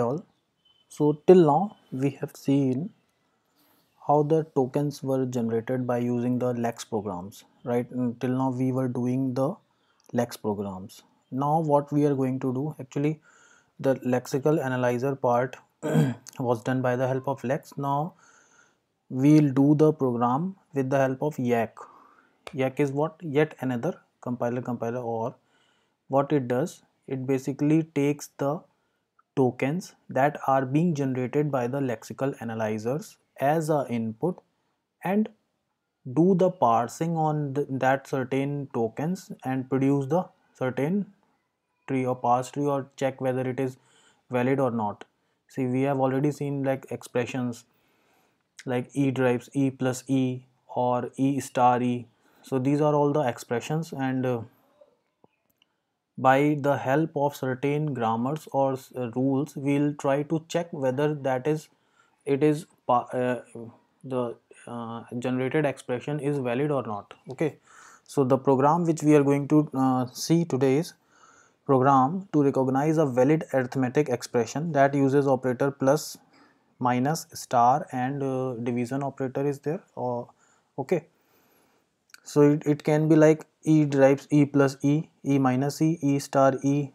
all so till now we have seen how the tokens were generated by using the lex programs right until now we were doing the lex programs now what we are going to do actually the lexical analyzer part was done by the help of lex now we'll do the program with the help of yak yak is what yet another compiler compiler or what it does it basically takes the tokens that are being generated by the lexical analyzers as a input and do the parsing on th that certain tokens and produce the certain tree or parse tree or check whether it is valid or not see we have already seen like expressions like e drives e plus e or e star e so these are all the expressions and uh, by the help of certain grammars or uh, rules we'll try to check whether that is it is uh, the uh, generated expression is valid or not okay so the program which we are going to uh, see today is program to recognize a valid arithmetic expression that uses operator plus minus star and uh, division operator is there or okay so it, it can be like E drives E plus E, E minus E, E star E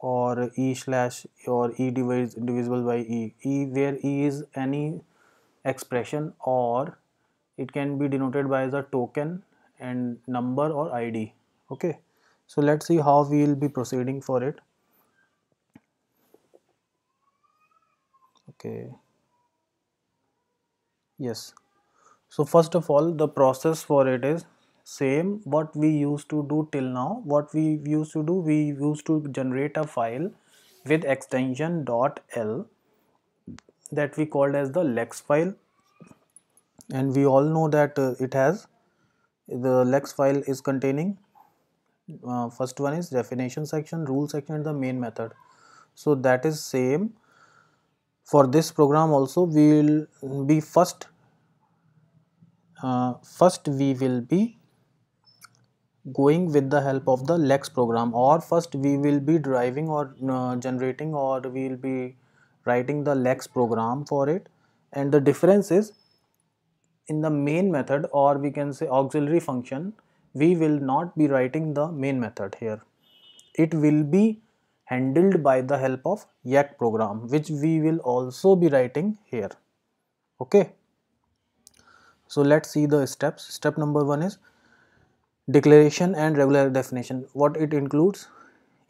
or E slash or E divides, divisible by E. E where E is any expression or it can be denoted by the token and number or ID. Okay. So let's see how we will be proceeding for it. Okay. Yes. So first of all the process for it is same what we used to do till now what we used to do we used to generate a file with extension .l that we called as the lex file and we all know that uh, it has the lex file is containing uh, first one is definition section rule section and the main method so that is same for this program also we will be first uh, first we will be going with the help of the lex program or first we will be driving or uh, generating or we will be writing the lex program for it and the difference is in the main method or we can say auxiliary function we will not be writing the main method here it will be handled by the help of yak program which we will also be writing here okay so let's see the steps step number one is Declaration and regular definition. What it includes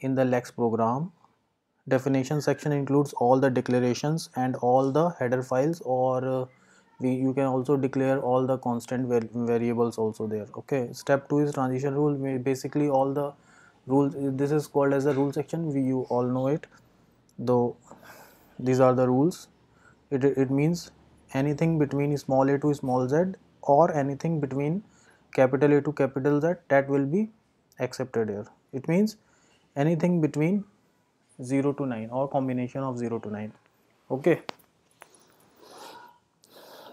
in the Lex program. Definition section includes all the declarations and all the header files or uh, we, you can also declare all the constant var variables also there. Okay. Step 2 is transition rule. Basically all the rules, this is called as the rule section. We, you all know it. Though these are the rules. It, it means anything between small a to small z or anything between capital A to capital Z that will be accepted here. It means anything between 0 to 9 or combination of 0 to 9. Okay.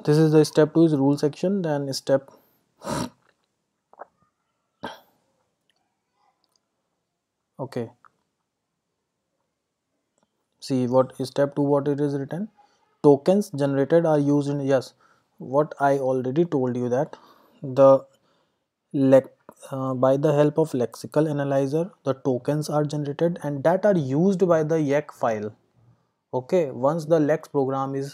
This is the step 2 is rule section then step okay see what step 2 what it is written tokens generated are used in yes what I already told you that the uh, by the help of lexical analyzer the tokens are generated and that are used by the yacc file okay once the lex program is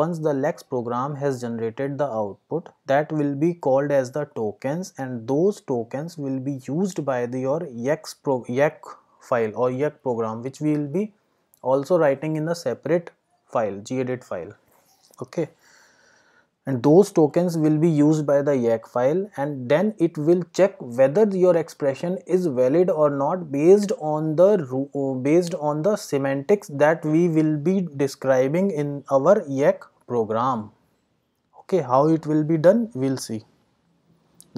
once the lex program has generated the output that will be called as the tokens and those tokens will be used by the your yak pro yak file or yak program which we will be also writing in a separate file gedit file okay and those tokens will be used by the YAC file and then it will check whether your expression is valid or not based on the uh, based on the semantics that we will be describing in our YAC program okay how it will be done we'll see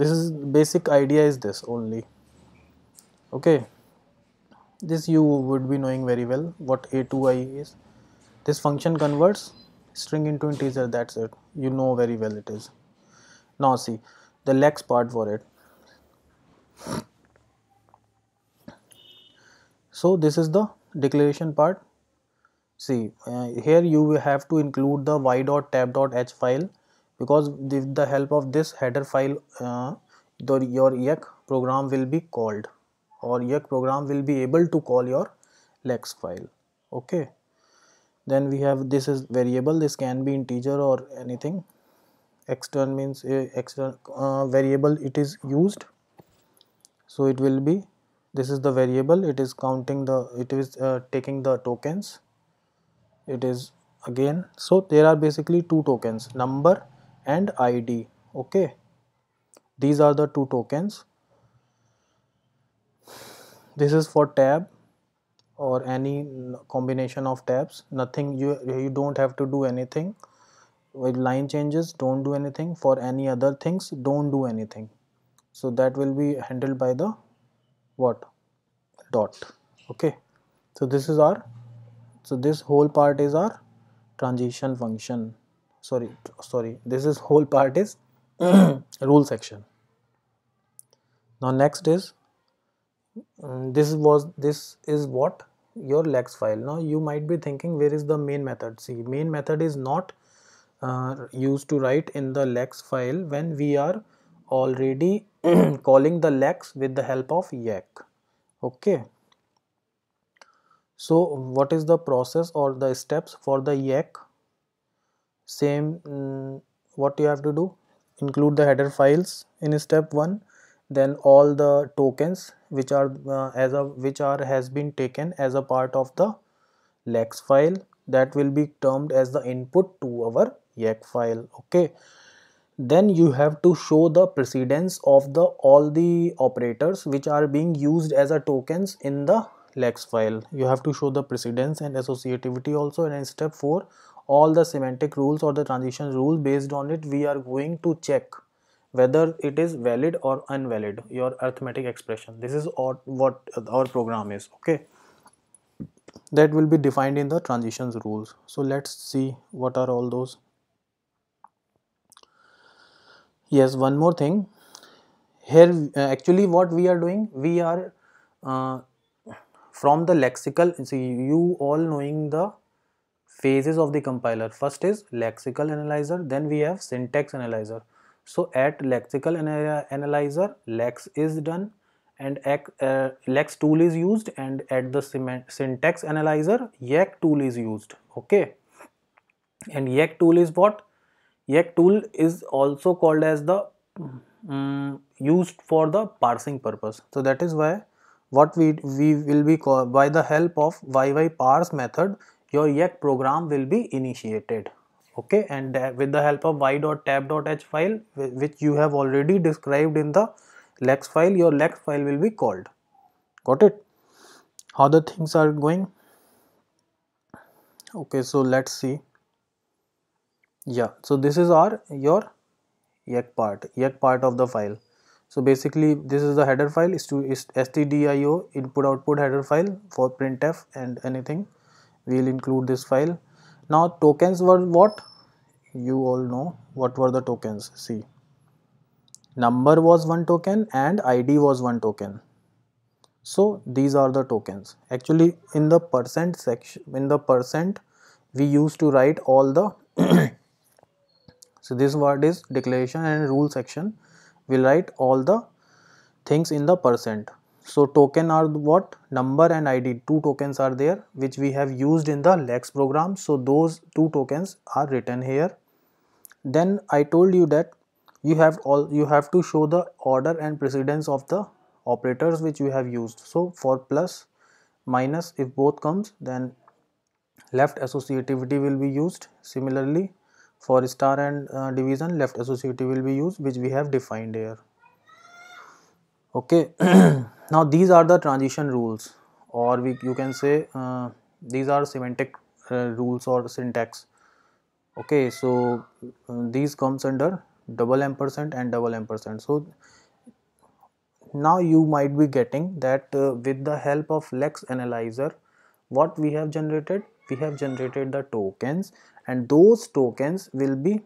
this is basic idea is this only okay this you would be knowing very well what a2i is this function converts string into integer that's it you know very well it is. Now see the lex part for it. So this is the declaration part. See uh, here you have to include the y dot tab dot h file because with the help of this header file uh, the, your yak program will be called or yak program will be able to call your lex file okay then we have this is variable this can be integer or anything extern means a eh, extern uh, variable it is used so it will be this is the variable it is counting the it is uh, taking the tokens it is again so there are basically two tokens number and id okay these are the two tokens this is for tab or any combination of tabs nothing you you don't have to do anything with line changes don't do anything for any other things don't do anything so that will be handled by the what dot okay so this is our so this whole part is our transition function sorry sorry this is whole part is rule section now next is um, this was this is what your lex file. Now you might be thinking where is the main method? See main method is not uh, used to write in the lex file when we are already calling the lex with the help of yak. Okay. So what is the process or the steps for the yak? Same um, what you have to do include the header files in step 1 then all the tokens which are uh, as a which are has been taken as a part of the lex file that will be termed as the input to our yak file okay then you have to show the precedence of the all the operators which are being used as a tokens in the lex file you have to show the precedence and associativity also and in step 4 all the semantic rules or the transition rule based on it we are going to check whether it is valid or invalid your arithmetic expression this is what our program is okay that will be defined in the transitions rules so let's see what are all those yes one more thing here uh, actually what we are doing we are uh, from the lexical see so you all knowing the phases of the compiler first is lexical analyzer then we have syntax analyzer so at lexical analyzer, lex is done and uh, lex tool is used and at the syntax analyzer, yak tool is used. Okay. And yak tool is what? Yak tool is also called as the um, used for the parsing purpose. So that is why what we, we will be by the help of yy parse method, your yak program will be initiated okay and uh, with the help of y dot tab dot h file which you have already described in the lex file your lex file will be called got it how the things are going okay so let's see yeah so this is our your y part y part of the file so basically this is the header file is to stdio input output header file for printf and anything we'll include this file now tokens were what you all know what were the tokens see number was one token and id was one token so these are the tokens actually in the percent section in the percent we used to write all the so this word is declaration and rule section we write all the things in the percent so, token are what number and ID two tokens are there which we have used in the lex program. So, those two tokens are written here. Then I told you that you have all you have to show the order and precedence of the operators which you have used. So, for plus minus if both comes then left associativity will be used similarly for star and uh, division left associativity will be used which we have defined here okay now these are the transition rules or we you can say uh, these are semantic uh, rules or syntax okay so uh, these comes under double ampersand and double ampersand so now you might be getting that uh, with the help of lex analyzer what we have generated we have generated the tokens and those tokens will be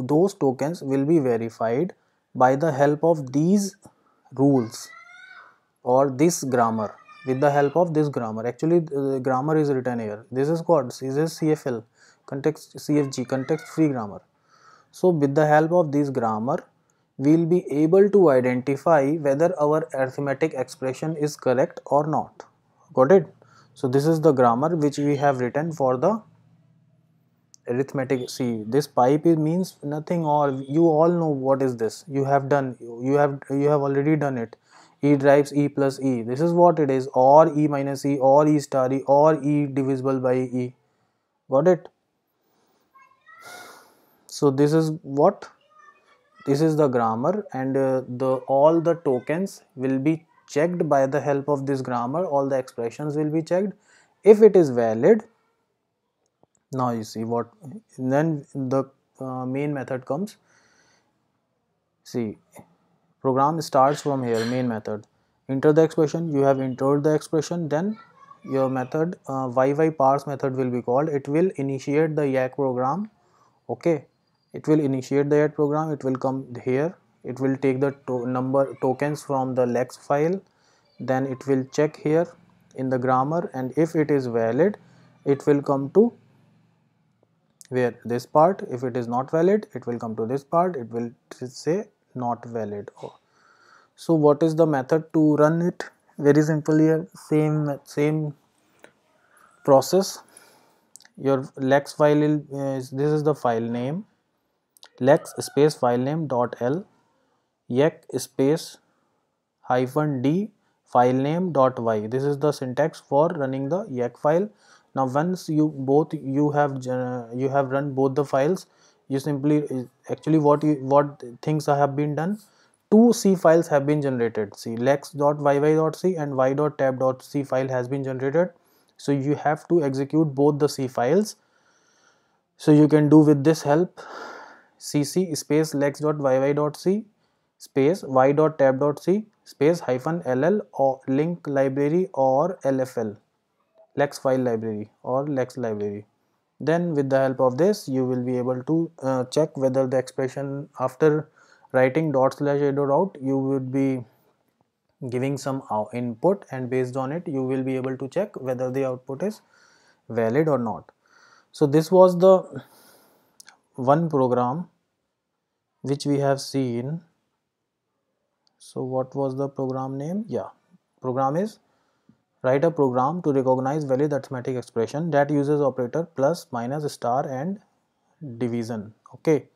those tokens will be verified by the help of these rules or this grammar with the help of this grammar actually the uh, grammar is written here this is called this is cfl context cfg context free grammar so with the help of this grammar we will be able to identify whether our arithmetic expression is correct or not got it so this is the grammar which we have written for the arithmetic see this pipe means nothing or you all know what is this you have done you have you have already done it e drives e plus e this is what it is or e minus e or e star e or e divisible by e got it so this is what this is the grammar and uh, the all the tokens will be checked by the help of this grammar all the expressions will be checked if it is valid now you see what then the uh, main method comes see program starts from here main method enter the expression you have entered the expression then your method uh, yy parse method will be called it will initiate the yak program okay it will initiate the yak program it will come here it will take the to number tokens from the lex file then it will check here in the grammar and if it is valid it will come to where this part if it is not valid it will come to this part it will say not valid. So what is the method to run it? Very simple here same same process your lex file is this is the file name lex space file name dot l yek space hyphen d file name dot y this is the syntax for running the yak file now once you both you have uh, you have run both the files you simply uh, actually what you, what things have been done two c files have been generated see lex.yy.c and y.tab.c file has been generated so you have to execute both the c files so you can do with this help cc space lex.yy.c space y.tab.c space hyphen ll or link library or lfl lex file library or lex library then with the help of this you will be able to uh, check whether the expression after writing dot slash a dot out you would be giving some uh, input and based on it you will be able to check whether the output is valid or not so this was the one program which we have seen so what was the program name yeah program is Write a program to recognize valid arithmetic expression that uses operator plus, minus, star and division. Okay.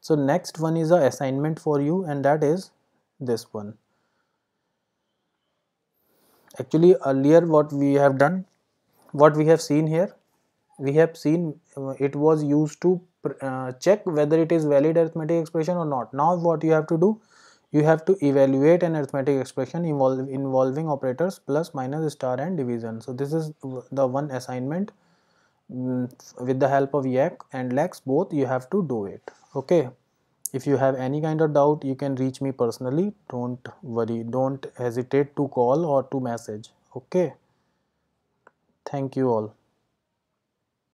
So next one is a assignment for you and that is this one. Actually earlier what we have done, what we have seen here, we have seen uh, it was used to uh, check whether it is valid arithmetic expression or not. Now what you have to do, you have to evaluate an arithmetic expression involve, involving operators plus minus star and division. So this is the one assignment mm, with the help of YAC and lex both you have to do it okay if you have any kind of doubt you can reach me personally don't worry don't hesitate to call or to message okay thank you all